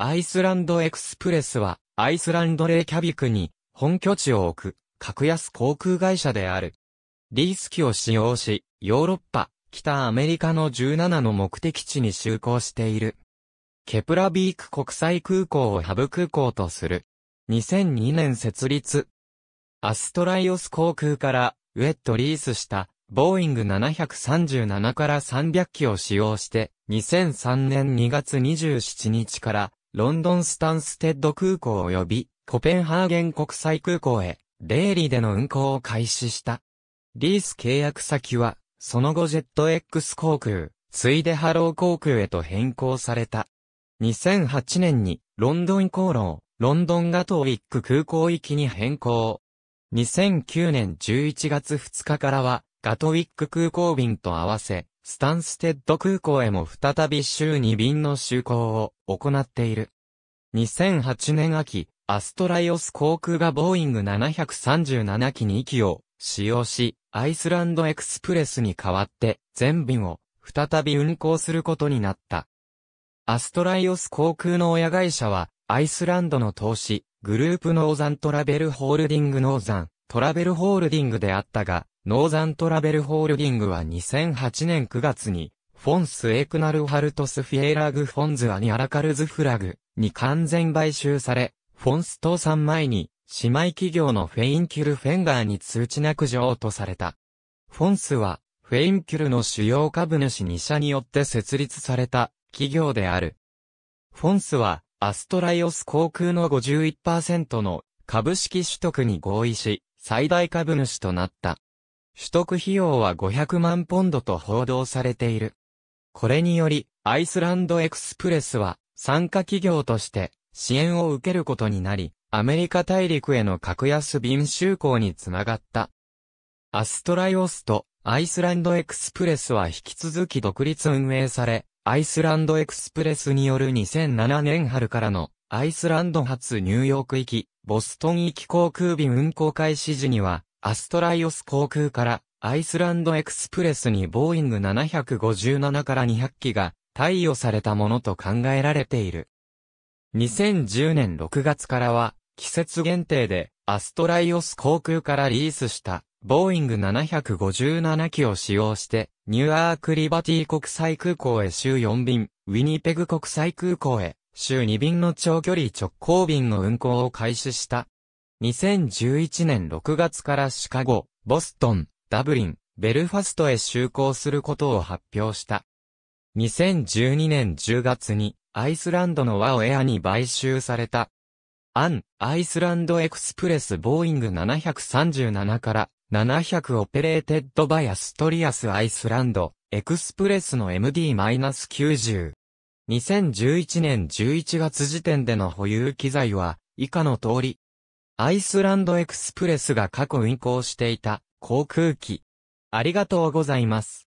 アイスランドエクスプレスは、アイスランドレイキャビクに、本拠地を置く、格安航空会社である。リース機を使用し、ヨーロッパ、北アメリカの17の目的地に就航している。ケプラビーク国際空港をハブ空港とする。2002年設立。アストライオス航空から、ウェットリースした、ボーイング737から300機を使用して、2003年2月27日からロンドンスタンステッド空港及びコペンハーゲン国際空港へ、レイリーでの運航を開始した。リース契約先は、その後ジェット X 航空、ついでハロー航空へと変更された。2008年に、ロンドン航路、を、ロンドンガトウィック空港行きに変更。2009年11月2日からは、ガトウィック空港便と合わせ、スタンステッド空港へも再び週2便の就航を行っている。2008年秋、アストライオス航空がボーイング737機2機を使用し、アイスランドエクスプレスに代わって全便を再び運航することになった。アストライオス航空の親会社は、アイスランドの投資、グループノーザントラベルホールディングノーザン、トラベルホールディングであったが、ノーザントラベルホールディングは2008年9月に、フォンス・エクナル・ハルトス・フィエラグ・フォンズ・アニ・アラカルズ・フラグに完全買収され、フォンス倒産前に、姉妹企業のフェインキュル・フェンガーに通知なく譲渡された。フォンスは、フェインキュルの主要株主2社によって設立された企業である。フォンスは、アストライオス航空の51%の株式取得に合意し、最大株主となった。取得費用は500万ポンドと報道されている。これにより、アイスランドエクスプレスは、参加企業として、支援を受けることになり、アメリカ大陸への格安便就航につながった。アストライオスとアイスランドエクスプレスは引き続き独立運営され、アイスランドエクスプレスによる2007年春からのアイスランド発ニューヨーク行き、ボストン行き航空便運航開始時には、アストライオス航空からアイスランドエクスプレスにボーイング757から200機が貸与されたものと考えられている。2010年6月からは季節限定でアストライオス航空からリースしたボーイング757機を使用してニューアークリバティ国際空港へ週4便、ウィニペグ国際空港へ週2便の長距離直行便の運航を開始した2011年6月からシカゴ、ボストン、ダブリン、ベルファストへ就航することを発表した。2012年10月にアイスランドのワオエアに買収された。アン、アイスランドエクスプレスボーイング737から700オペレーテッドバイアストリアスアイスランド、エクスプレスの MD-90。2011年11月時点での保有機材は以下の通り、アイスランドエクスプレスが過去運行していた航空機。ありがとうございます。